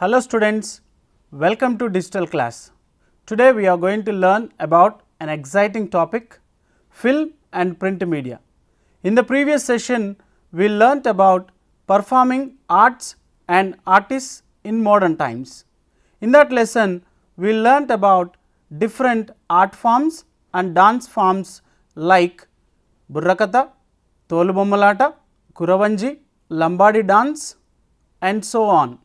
Hello students, welcome to digital class. Today we are going to learn about an exciting topic, film and print media. In the previous session, we learnt about performing arts and artists in modern times. In that lesson, we learnt about different art forms and dance forms like Burrakatha, Tolubommalata, Kuravanji, Lambadi dance and so on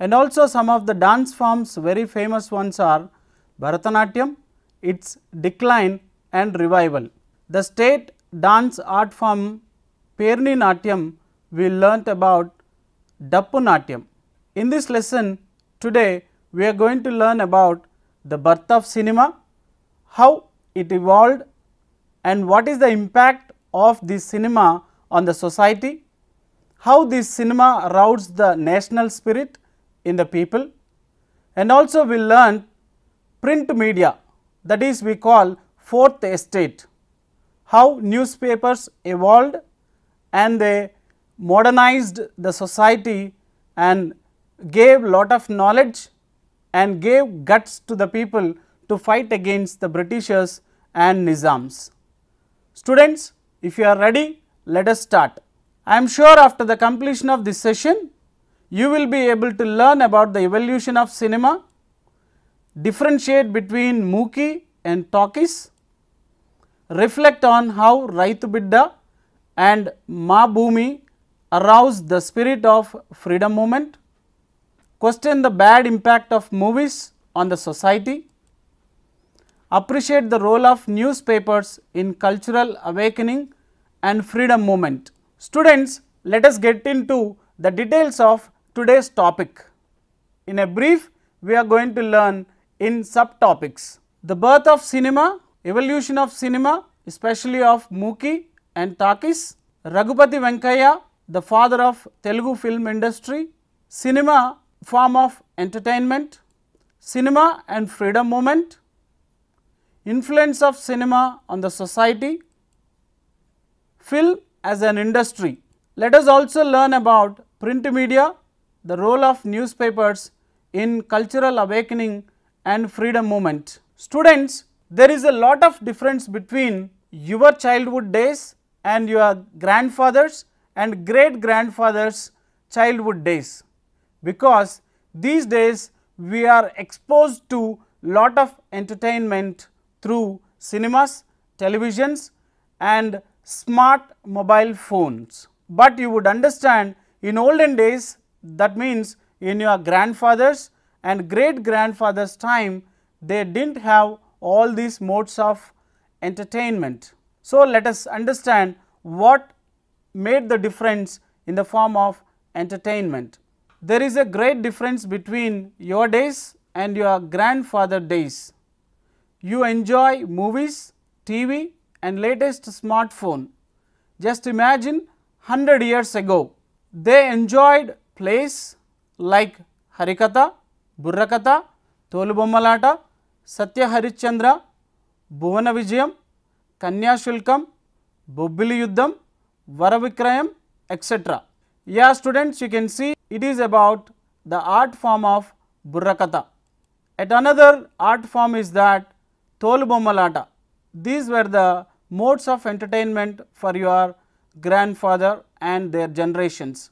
and also some of the dance forms very famous ones are Bharatanatyam, its decline and revival. The state dance art form Perni Natyam we learnt about Dappu Natyam. In this lesson today we are going to learn about the birth of cinema, how it evolved and what is the impact of this cinema on the society, how this cinema arouses the national spirit in the people and also we learned print media that is we call fourth estate, how newspapers evolved and they modernized the society and gave lot of knowledge and gave guts to the people to fight against the Britishers and Nizams. Students, if you are ready, let us start. I am sure after the completion of this session, you will be able to learn about the evolution of cinema, differentiate between mukhi and Talkies, reflect on how Raitubidda and Bhumi aroused the spirit of freedom movement, question the bad impact of movies on the society, appreciate the role of newspapers in cultural awakening and freedom movement. Students, let us get into the details of today's topic. In a brief, we are going to learn in subtopics the birth of cinema, evolution of cinema, especially of Mooki and Takis, Raghupati Venkaya, the father of Telugu film industry, cinema form of entertainment, cinema and freedom movement, influence of cinema on the society, film as an industry. Let us also learn about print media, the role of newspapers in cultural awakening and freedom movement. Students, there is a lot of difference between your childhood days and your grandfathers and great grandfathers childhood days because these days we are exposed to lot of entertainment through cinemas, televisions and smart mobile phones. But you would understand in olden days that means, in your grandfather's and great grandfather's time, they did not have all these modes of entertainment. So, let us understand what made the difference in the form of entertainment. There is a great difference between your days and your grandfather days. You enjoy movies, TV and latest smartphone. Just imagine 100 years ago, they enjoyed place like Harikatha, Burrakatha, Tolubommalata, Satya Harichandra, Bhuvana Vijayam, Kanya Shulkam, Bobbili Yuddham, Varavikrayam, etc. Yeah, students, you can see it is about the art form of Burrakatha. At another art form is that Tolubommalata. These were the modes of entertainment for your grandfather and their generations.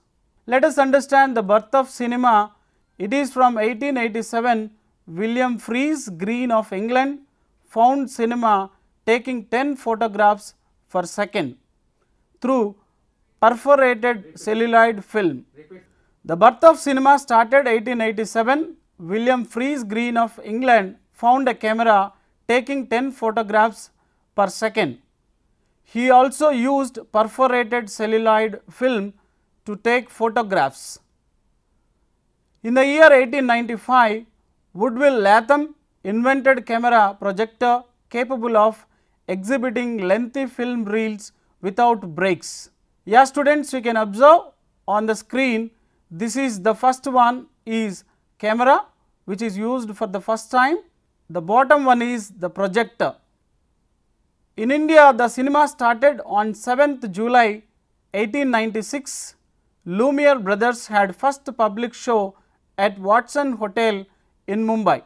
Let us understand the birth of cinema. It is from 1887 William Fries Green of England found cinema taking 10 photographs per second through perforated celluloid film. The birth of cinema started 1887. William Fries Green of England found a camera taking 10 photographs per second. He also used perforated celluloid film to take photographs. In the year 1895, Woodville Latham invented camera projector capable of exhibiting lengthy film reels without breaks. Yeah students, you can observe on the screen, this is the first one is camera which is used for the first time, the bottom one is the projector. In India, the cinema started on 7th July 1896 Lumiere brothers had first public show at Watson Hotel in Mumbai.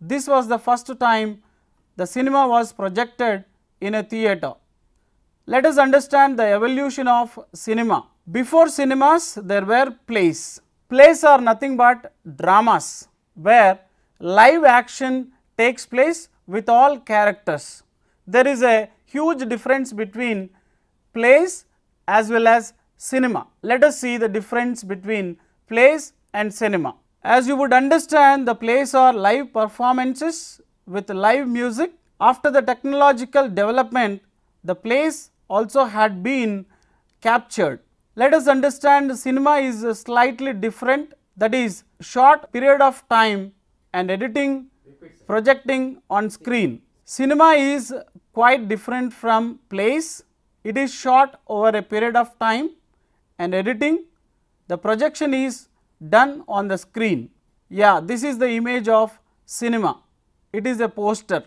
This was the first time the cinema was projected in a theatre. Let us understand the evolution of cinema. Before cinemas, there were plays. Plays are nothing but dramas where live action takes place with all characters. There is a huge difference between plays as well as cinema. Let us see the difference between plays and cinema. As you would understand, the plays are live performances with live music. After the technological development, the plays also had been captured. Let us understand cinema is slightly different that is short period of time and editing projecting on screen. Cinema is quite different from plays. It is short over a period of time and editing, the projection is done on the screen. Yeah, this is the image of cinema, it is a poster.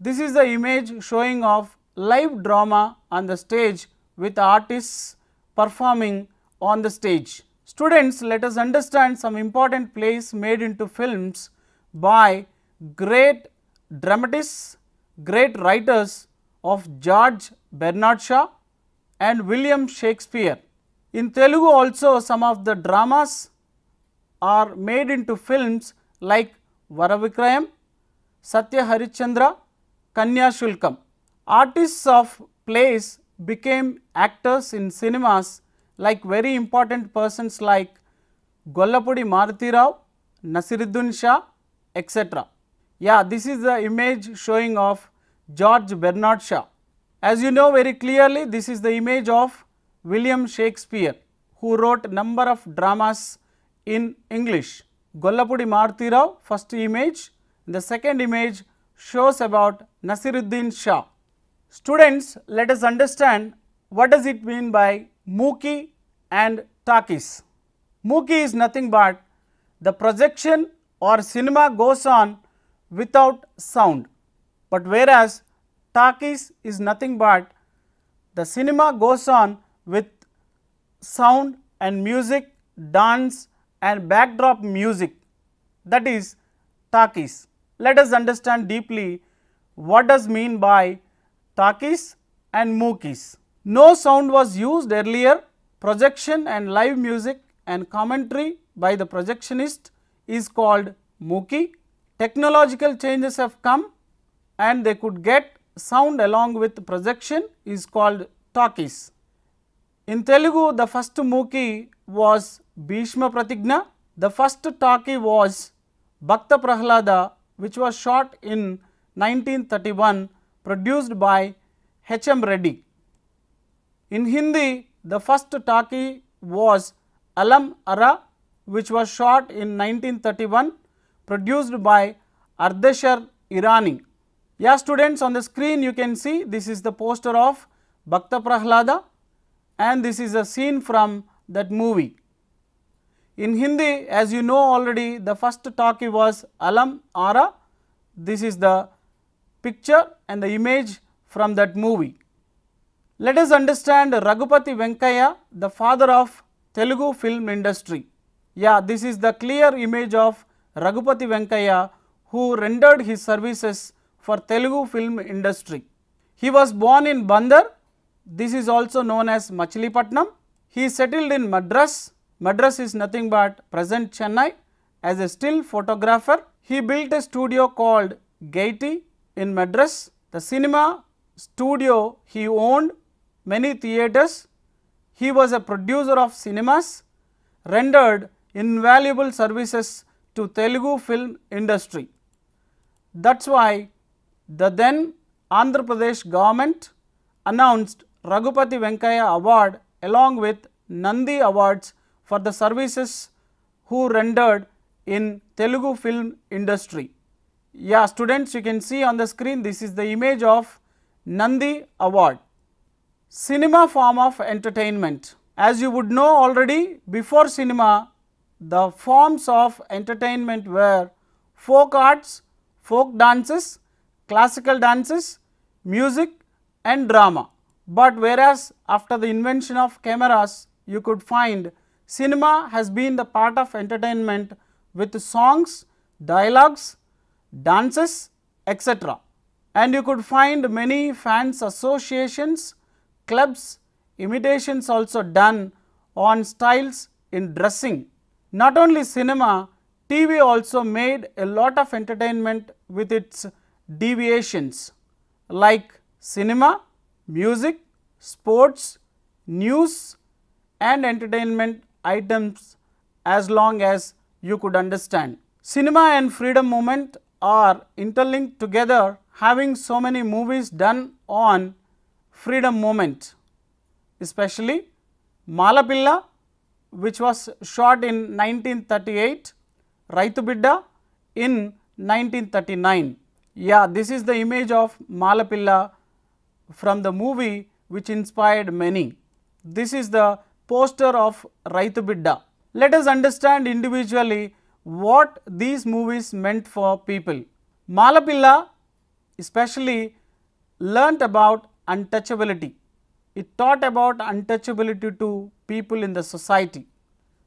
This is the image showing of live drama on the stage with artists performing on the stage. Students, let us understand some important plays made into films by great dramatists, great writers of George Bernard Shaw and William Shakespeare. In Telugu also some of the dramas are made into films like Varavikrayam, Satya Harichandra, Kanya Shulkam. Artists of plays became actors in cinemas like very important persons like Gollapudi Maruti Rao, Nasiruddin Shah, etc. Yeah, this is the image showing of George Bernard Shaw. As you know very clearly, this is the image of William Shakespeare who wrote number of dramas in English. Gollapudi Marthirao first image, the second image shows about Nasiruddin Shah. Students, let us understand what does it mean by mukhi and Takis. Mukhi is nothing but the projection or cinema goes on without sound, but whereas Takis is nothing but the cinema goes on with sound and music, dance and backdrop music that is Takis. Let us understand deeply what does mean by Takis and Mukis. No sound was used earlier, projection and live music and commentary by the projectionist is called Muki. Technological changes have come and they could get sound along with projection is called Takis. In Telugu, the first Muki was Bhishma Pratigna, the first talkie was Bhakta Prahlada, which was shot in 1931, produced by H. M. Reddy. In Hindi, the first talkie was Alam Ara, which was shot in 1931, produced by Ardeshar Irani. Yeah, students, on the screen you can see this is the poster of Bhakta Prahlada and this is a scene from that movie. In Hindi as you know already the first talkie was Alam Ara, this is the picture and the image from that movie. Let us understand Raghupati Venkaya, the father of Telugu film industry. Yeah, this is the clear image of Raghupati Venkaya who rendered his services for Telugu film industry. He was born in Bandar this is also known as Machilipatnam. He settled in Madras. Madras is nothing but present Chennai as a still photographer. He built a studio called Gaiti in Madras. The cinema studio he owned many theatres. He was a producer of cinemas, rendered invaluable services to Telugu film industry. That is why the then Andhra Pradesh government announced Raghupati Venkaya Award along with Nandi Awards for the services who rendered in Telugu film industry. Yeah, students, you can see on the screen this is the image of Nandi Award. Cinema form of entertainment. As you would know already, before cinema, the forms of entertainment were folk arts, folk dances, classical dances, music and drama. But whereas after the invention of cameras, you could find cinema has been the part of entertainment with songs, dialogues, dances, etc. And you could find many fans associations, clubs, imitations also done on styles in dressing. Not only cinema, TV also made a lot of entertainment with its deviations like cinema, music, sports, news and entertainment items as long as you could understand. Cinema and freedom movement are interlinked together having so many movies done on freedom movement, especially Malapilla which was shot in 1938, Raitubidda in 1939. Yeah, this is the image of Malapilla from the movie which inspired many. This is the poster of Raitu Bidda. Let us understand individually what these movies meant for people. Malapilla especially learnt about untouchability. It taught about untouchability to people in the society.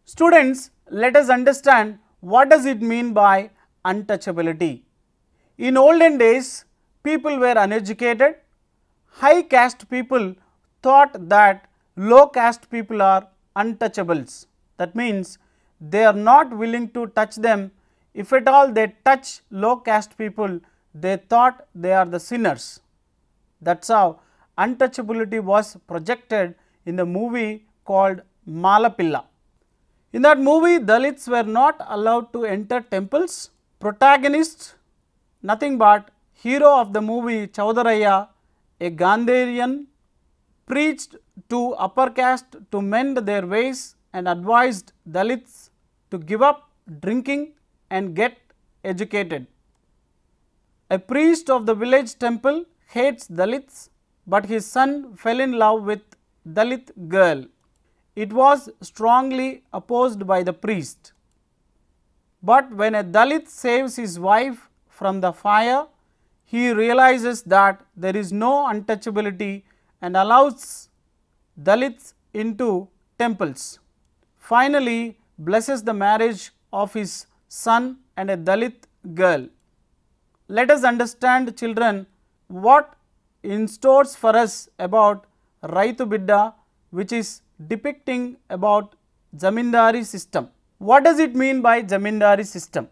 Students, let us understand what does it mean by untouchability. In olden days, people were uneducated high caste people thought that low caste people are untouchables. That means, they are not willing to touch them. If at all they touch low caste people, they thought they are the sinners. That is how untouchability was projected in the movie called Malapilla. In that movie, Dalits were not allowed to enter temples. Protagonist, nothing but hero of the movie Chaudaraya a Gandharian preached to upper caste to mend their ways and advised Dalits to give up drinking and get educated. A priest of the village temple hates Dalits, but his son fell in love with Dalit girl. It was strongly opposed by the priest. But when a Dalit saves his wife from the fire he realizes that there is no untouchability and allows Dalits into temples. Finally, blesses the marriage of his son and a Dalit girl. Let us understand children what in stores for us about Raitu Bidda which is depicting about Zamindari system. What does it mean by Zamindari system?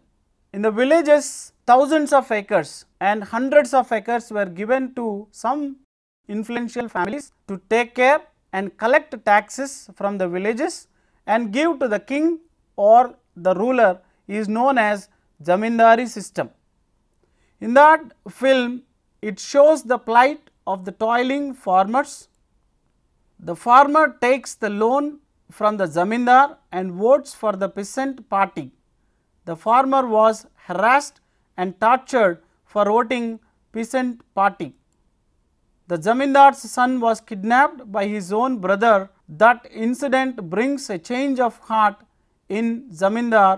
In the villages, thousands of acres and hundreds of acres were given to some influential families to take care and collect taxes from the villages and give to the king or the ruler is known as zamindari system. In that film, it shows the plight of the toiling farmers. The farmer takes the loan from the zamindar and votes for the peasant party. The farmer was harassed and tortured for voting peasant party. The Zamindar's son was kidnapped by his own brother. That incident brings a change of heart in Zamindar.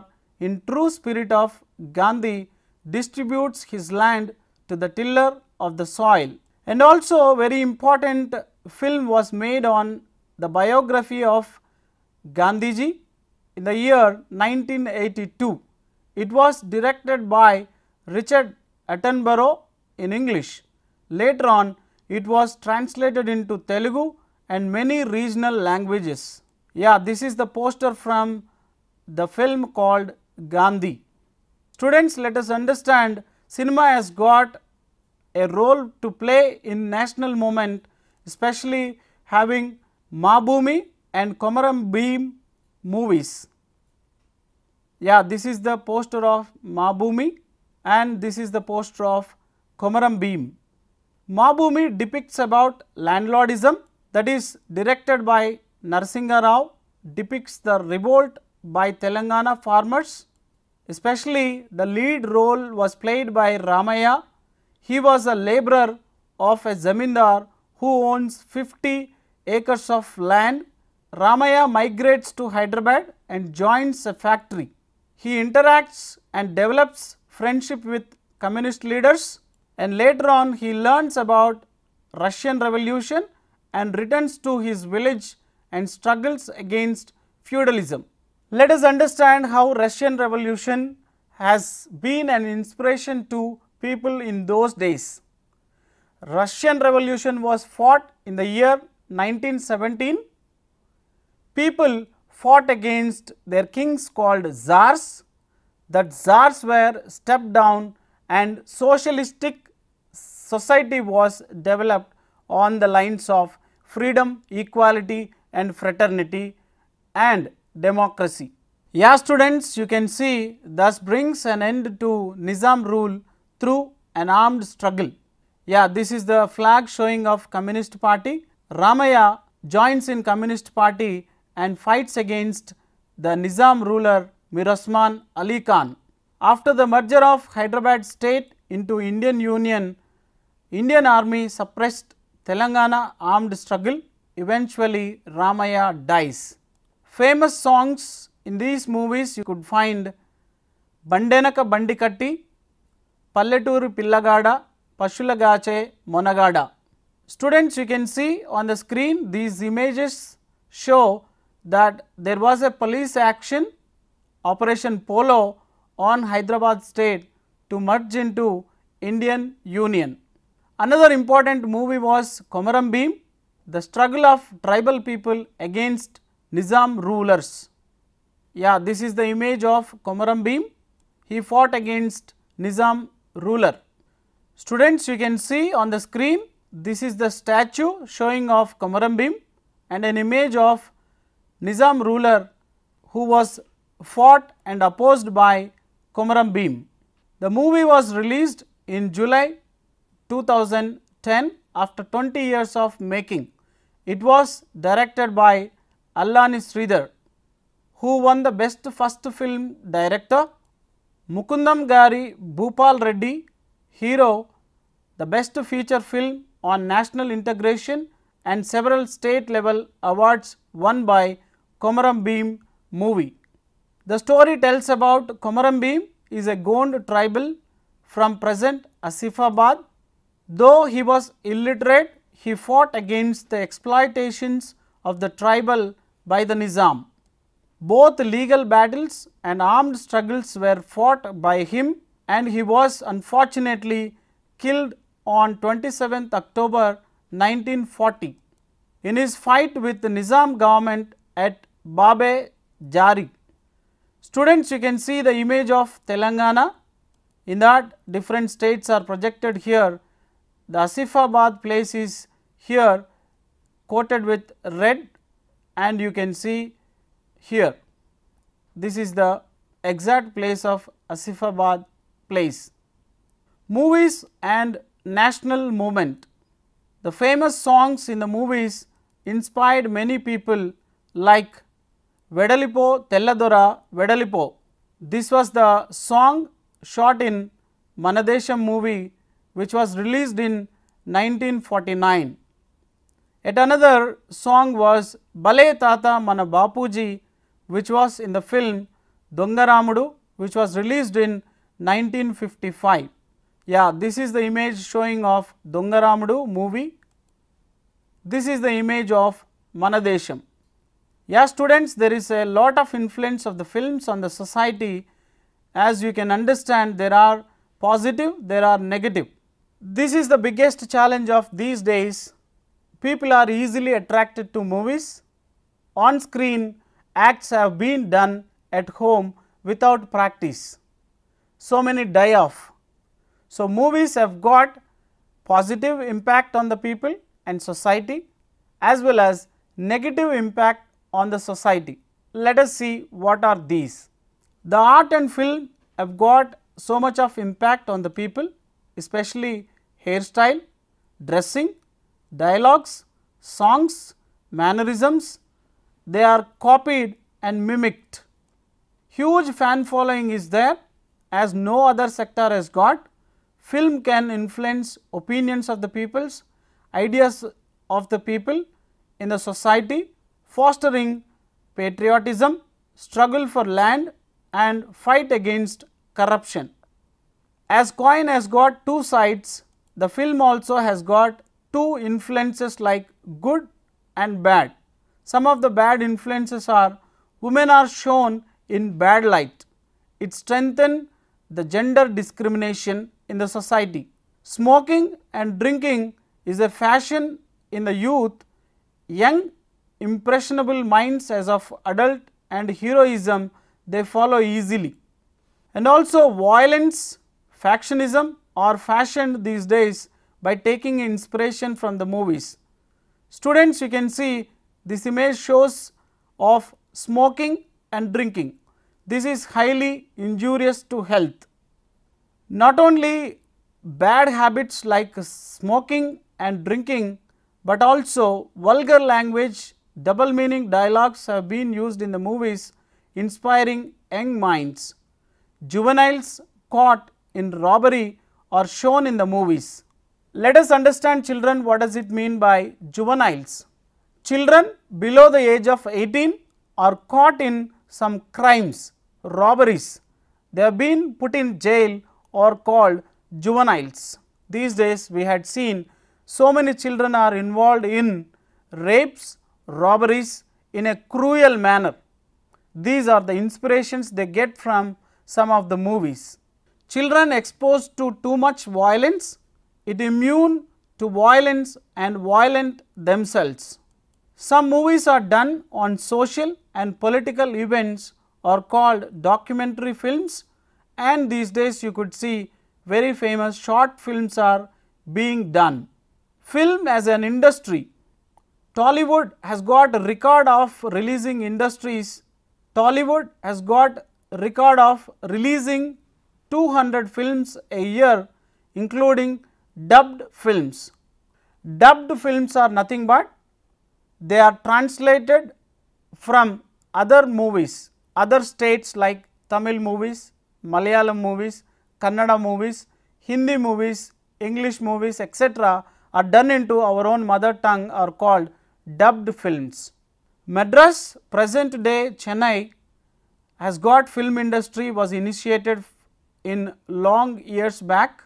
In true spirit of Gandhi, distributes his land to the tiller of the soil. And also very important film was made on the biography of Gandhiji in the year 1982. It was directed by Richard Attenborough in English. Later on, it was translated into Telugu and many regional languages. Yeah, this is the poster from the film called Gandhi. Students, let us understand cinema has got a role to play in national movement, especially having Mabumi and Komaram Beam movies. Yeah, this is the poster of Mabumi and this is the poster of Komaram Beam. Mabumi depicts about landlordism that is directed by Narsinga Rao depicts the revolt by Telangana farmers especially the lead role was played by Ramaya. He was a labourer of a zamindar who owns 50 acres of land. Ramaya migrates to Hyderabad and joins a factory. He interacts and develops friendship with communist leaders and later on he learns about Russian revolution and returns to his village and struggles against feudalism. Let us understand how Russian revolution has been an inspiration to people in those days. Russian revolution was fought in the year 1917. People fought against their kings called czars the czars were stepped down and socialistic society was developed on the lines of freedom, equality and fraternity and democracy. Yeah students you can see thus brings an end to Nizam rule through an armed struggle. Yeah this is the flag showing of communist party. Ramaya joins in communist party and fights against the Nizam ruler Mirasman Ali Khan. After the merger of Hyderabad state into Indian Union, Indian army suppressed Telangana armed struggle, eventually Ramaya dies. Famous songs in these movies you could find బండెనక Bandikatti, పల్లెటూరు Pillagada, పశులగాచే "Monagada." Students, you can see on the screen these images show that there was a police action Operation Polo on Hyderabad state to merge into Indian Union. Another important movie was Komaram Bhim, the struggle of tribal people against Nizam rulers. Yeah, this is the image of Komaram Bhim. He fought against Nizam ruler. Students, you can see on the screen, this is the statue showing of Komaram Bhim and an image of Nizam ruler who was fought and opposed by Kumaram Bhim. The movie was released in July 2010 after 20 years of making. It was directed by Allani Sridhar who won the best first film director. Mukundam Gari Bhupal Reddy Hero the best feature film on national integration and several state level awards won by Komaram Beam movie. The story tells about Komarambim is a Gond tribal from present Asifabad. Though he was illiterate, he fought against the exploitations of the tribal by the Nizam. Both legal battles and armed struggles were fought by him and he was unfortunately killed on 27th October 1940 in his fight with the Nizam government at Babe Jari. Students, you can see the image of Telangana. In that, different states are projected here. The Asifabad place is here coated with red and you can see here. This is the exact place of Asifabad place. Movies and national movement. The famous songs in the movies inspired many people like Vedalipo Telladora Vedalipo. This was the song shot in Manadesham movie which was released in 1949. Yet another song was Bale Tata Mana Bapuji which was in the film Dongaramudu which was released in 1955. Yeah, this is the image showing of Dongaramudu movie. This is the image of Manadesham. Yeah students, there is a lot of influence of the films on the society as you can understand there are positive, there are negative. This is the biggest challenge of these days, people are easily attracted to movies, on screen acts have been done at home without practice, so many die off. So, movies have got positive impact on the people and society as well as negative impact on the society. Let us see what are these. The art and film have got so much of impact on the people, especially hairstyle, dressing, dialogues, songs, mannerisms. They are copied and mimicked. Huge fan following is there as no other sector has got. Film can influence opinions of the peoples, ideas of the people in the society fostering patriotism, struggle for land and fight against corruption. As coin has got two sides, the film also has got two influences like good and bad. Some of the bad influences are women are shown in bad light. It strengthens the gender discrimination in the society. Smoking and drinking is a fashion in the youth, young impressionable minds as of adult and heroism they follow easily. And also violence, factionism are fashioned these days by taking inspiration from the movies. Students you can see this image shows of smoking and drinking. This is highly injurious to health. Not only bad habits like smoking and drinking, but also vulgar language double meaning dialogues have been used in the movies inspiring young minds. Juveniles caught in robbery are shown in the movies. Let us understand children what does it mean by juveniles. Children below the age of 18 are caught in some crimes, robberies. They have been put in jail or called juveniles. These days we had seen so many children are involved in rapes, robberies in a cruel manner. These are the inspirations they get from some of the movies. Children exposed to too much violence, it immune to violence and violent themselves. Some movies are done on social and political events or called documentary films and these days you could see very famous short films are being done. Film as an industry Tollywood has got a record of releasing industries, Tollywood has got record of releasing 200 films a year including dubbed films. Dubbed films are nothing but they are translated from other movies, other states like Tamil movies, Malayalam movies, Kannada movies, Hindi movies, English movies etc. are done into our own mother tongue are called dubbed films. Madras present day Chennai has got film industry was initiated in long years back.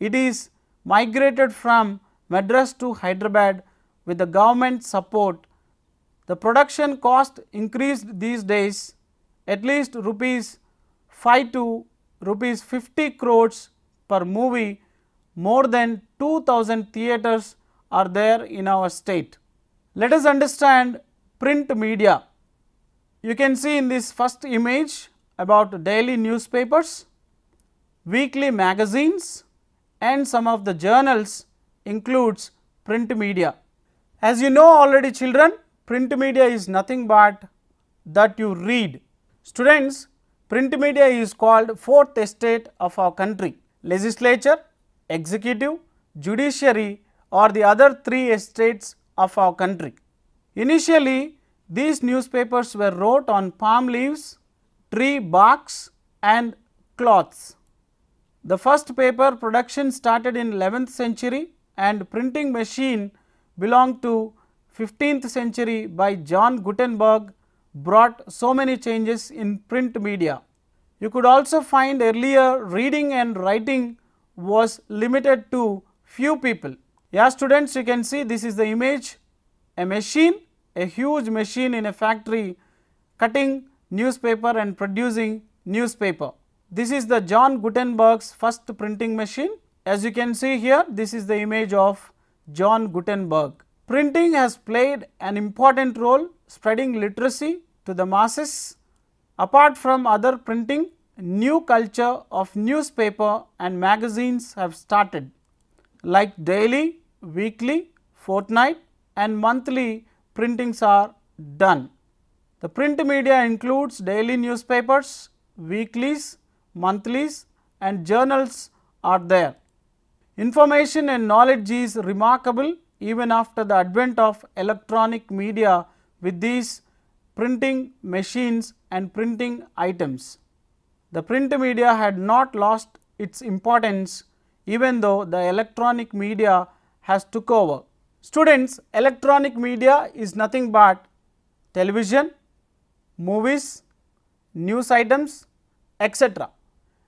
It is migrated from Madras to Hyderabad with the government support. The production cost increased these days at least rupees 5 to rupees 50 crores per movie more than 2000 theatres are there in our state. Let us understand print media. You can see in this first image about daily newspapers, weekly magazines and some of the journals includes print media. As you know already children, print media is nothing but that you read. Students, print media is called fourth estate of our country, legislature, executive, judiciary or the other three estates of our country. Initially, these newspapers were wrote on palm leaves, tree barks and cloths. The first paper production started in 11th century and printing machine belonged to 15th century by John Gutenberg brought so many changes in print media. You could also find earlier reading and writing was limited to few people. Yeah students you can see this is the image a machine a huge machine in a factory cutting newspaper and producing newspaper. This is the John Gutenberg's first printing machine. As you can see here this is the image of John Gutenberg. Printing has played an important role spreading literacy to the masses. Apart from other printing, new culture of newspaper and magazines have started like daily, weekly, fortnight and monthly printings are done. The print media includes daily newspapers, weeklies, monthlies and journals are there. Information and knowledge is remarkable even after the advent of electronic media with these printing machines and printing items. The print media had not lost its importance even though the electronic media has took over. Students, electronic media is nothing but television, movies, news items, etc.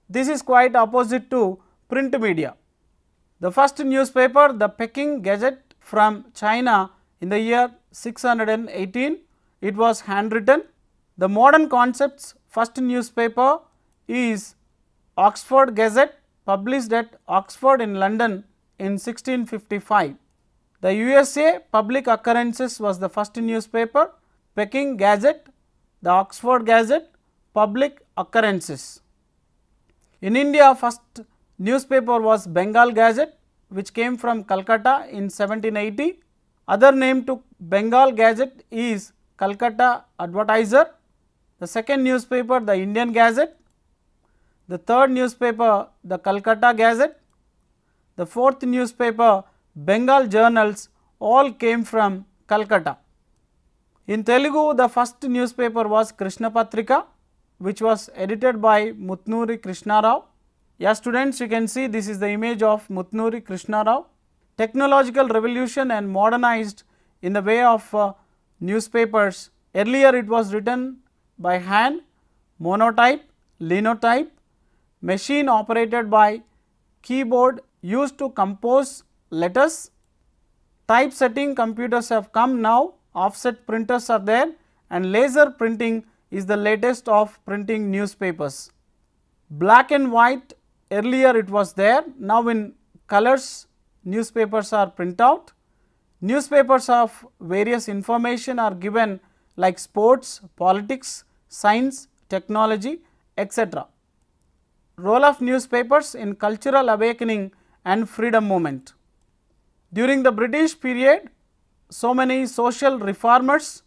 This is quite opposite to print media. The first newspaper, the Peking Gazette from China in the year 618, it was handwritten. The modern concepts first newspaper is Oxford Gazette published at Oxford in London in 1655. The USA Public Occurrences was the first newspaper, Peking Gazette, the Oxford Gazette, Public Occurrences. In India, first newspaper was Bengal Gazette, which came from Calcutta in 1780. Other name to Bengal Gazette is Calcutta Advertiser. The second newspaper, the Indian Gazette. The third newspaper, the Calcutta Gazette the fourth newspaper Bengal journals all came from Calcutta. In Telugu, the first newspaper was Krishna Patrika, which was edited by Mutnuri Krishna Rao. Yes, students, you can see this is the image of Mutnuri Krishna Rao. Technological revolution and modernized in the way of uh, newspapers. Earlier, it was written by hand, monotype, linotype, machine operated by keyboard used to compose letters. Typesetting computers have come now, offset printers are there and laser printing is the latest of printing newspapers. Black and white earlier it was there, now in colors newspapers are print out. Newspapers of various information are given like sports, politics, science, technology, etc. Role of newspapers in cultural awakening and freedom movement. During the British period, so many social reformers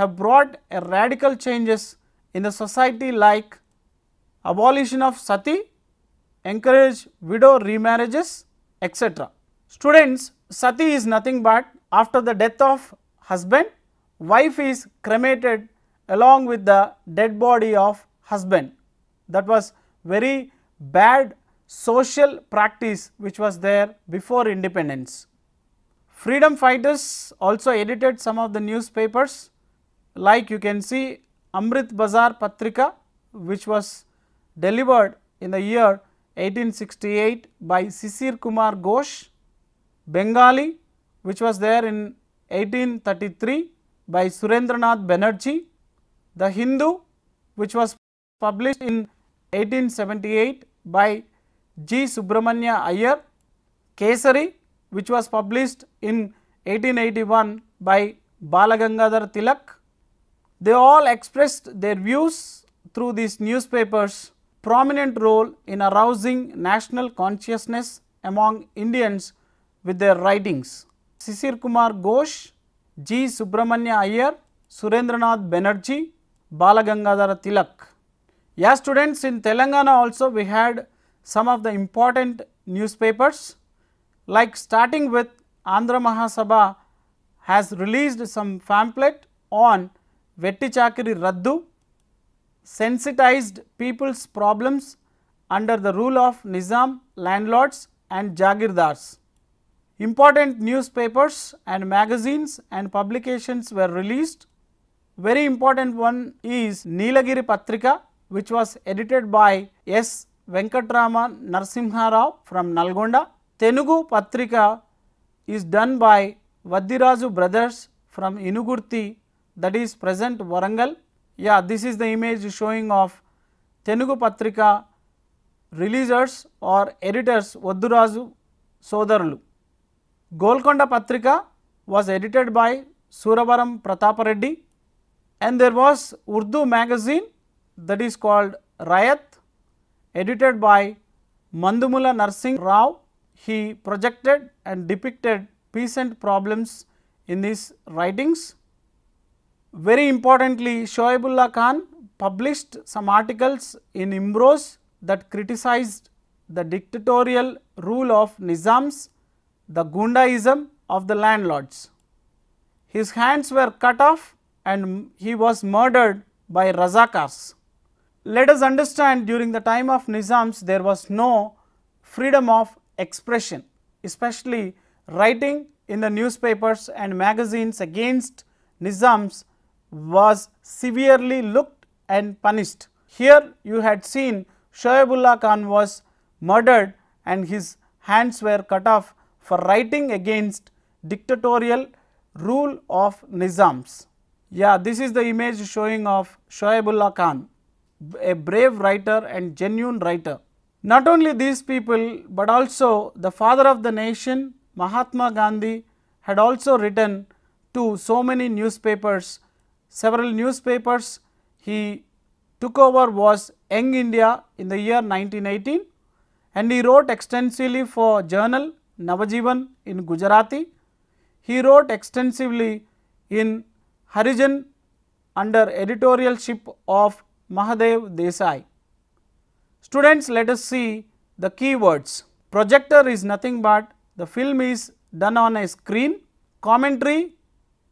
have brought a radical changes in the society like abolition of sati, encourage widow remarriages etc. Students, sati is nothing but after the death of husband, wife is cremated along with the dead body of husband. That was very bad social practice which was there before independence. Freedom fighters also edited some of the newspapers like you can see Amrit Bazar Patrika which was delivered in the year 1868 by Sisir Kumar Ghosh, Bengali which was there in 1833 by Surendranath Banerjee, The Hindu which was published in 1878 by G. Subramanya Iyer, Kesari which was published in 1881 by Balagangadhar Tilak. They all expressed their views through these newspapers prominent role in arousing national consciousness among Indians with their writings. Sisir Kumar Ghosh, G. Subramanya Iyer, Surendranath Banerjee, Balagangadhar Tilak. Yes, students in Telangana also we had some of the important newspapers like starting with Andhra Mahasabha has released some pamphlet on Vetti Chakri Raddu, sensitized people's problems under the rule of Nizam, landlords and Jagirdars. Important newspapers and magazines and publications were released. Very important one is Nilagiri Patrika which was edited by S. Venkatrama Narasimharao from Nalgonda Telugu Patrika is done by Vaddiraju brothers from Inugurthi that is present Warangal yeah this is the image showing of Telugu Patrika releasers or editors Vaddiraju సోదరులు Golconda Patrika was edited by Suravaram Pratapa Reddy and there was Urdu magazine that is called Rayyat edited by Mandumula Narsingh Rao. He projected and depicted peasant problems in his writings. Very importantly, Shoaibullah Khan published some articles in Imbros that criticized the dictatorial rule of Nizams, the Gundaism of the landlords. His hands were cut off and he was murdered by Razakars. Let us understand during the time of Nizams there was no freedom of expression especially writing in the newspapers and magazines against Nizams was severely looked and punished. Here you had seen Shoaibullah Khan was murdered and his hands were cut off for writing against dictatorial rule of Nizams. Yeah, this is the image showing of Shoaibullah Khan a brave writer and genuine writer. Not only these people, but also the father of the nation Mahatma Gandhi had also written to so many newspapers, several newspapers he took over was Young India in the year 1918 and he wrote extensively for journal Navajivan in Gujarati. He wrote extensively in Harijan under editorialship of Mahadev Desai. Students, let us see the keywords. Projector is nothing but the film is done on a screen. Commentary,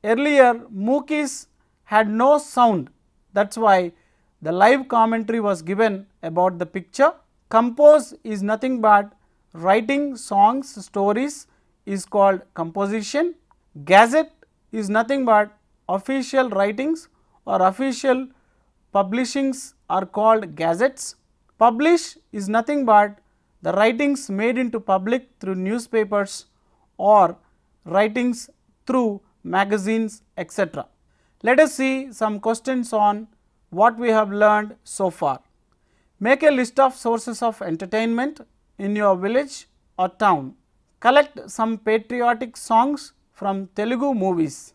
earlier MOOCs had no sound that is why the live commentary was given about the picture. Compose is nothing but writing songs, stories is called composition. Gazette is nothing but official writings or official Publishings are called gazettes. Publish is nothing but the writings made into public through newspapers or writings through magazines etc. Let us see some questions on what we have learned so far. Make a list of sources of entertainment in your village or town. Collect some patriotic songs from Telugu movies.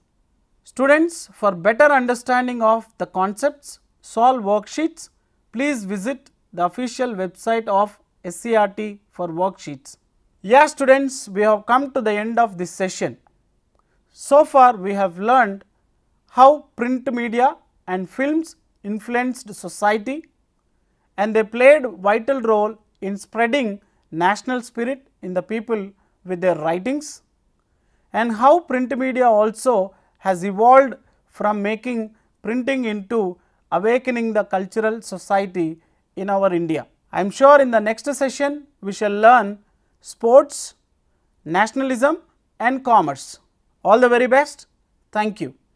Students, for better understanding of the concepts solve worksheets, please visit the official website of SCRT for worksheets. Yeah students, we have come to the end of this session. So far we have learned how print media and films influenced society and they played vital role in spreading national spirit in the people with their writings and how print media also has evolved from making printing into awakening the cultural society in our India. I am sure in the next session we shall learn sports, nationalism and commerce. All the very best. Thank you.